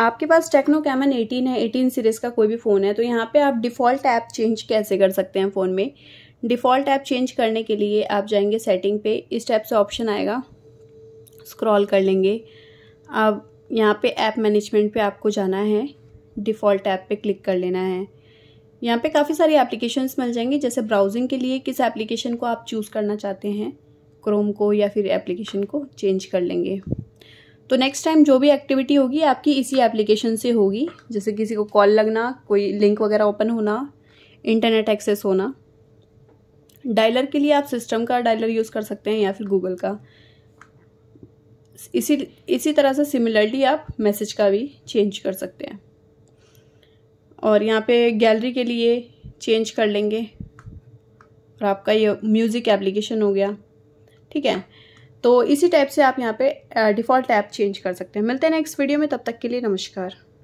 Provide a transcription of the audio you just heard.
आपके पास techno caiman 18 है 18 series का कोई भी फ़ोन है तो यहाँ पे आप डिफ़ॉल्ट ऐप चेंज कैसे कर सकते हैं फ़ोन में डिफ़ॉल्ट ऐप चेंज करने के लिए आप जाएंगे सेटिंग पे इस टाइप से ऑप्शन आएगा स्क्रॉल कर लेंगे अब यहाँ पे ऐप मैनेजमेंट पे आपको जाना है डिफ़ॉल्ट ऐप पे क्लिक कर लेना है यहाँ पर काफ़ी सारी एप्लीकेशन मिल जाएंगी जैसे ब्राउजिंग के लिए किस एप्लीकेशन को आप चूज़ करना चाहते हैं क्रोम को या फिर एप्लीकेशन को चेंज कर लेंगे तो नेक्स्ट टाइम जो भी एक्टिविटी होगी आपकी इसी एप्लीकेशन से होगी जैसे किसी को कॉल लगना कोई लिंक वगैरह ओपन होना इंटरनेट एक्सेस होना डायलर के लिए आप सिस्टम का डायलर यूज़ कर सकते हैं या फिर गूगल का इसी इसी तरह से सिमिलरली आप मैसेज का भी चेंज कर सकते हैं और यहाँ पे गैलरी के लिए चेंज कर लेंगे और आपका ये म्यूज़िक एप्लीकेशन हो गया ठीक है तो इसी टाइप से आप यहाँ पे डिफ़ॉल्ट ऐप चेंज कर सकते हैं मिलते हैं नेक्स्ट वीडियो में तब तक के लिए नमस्कार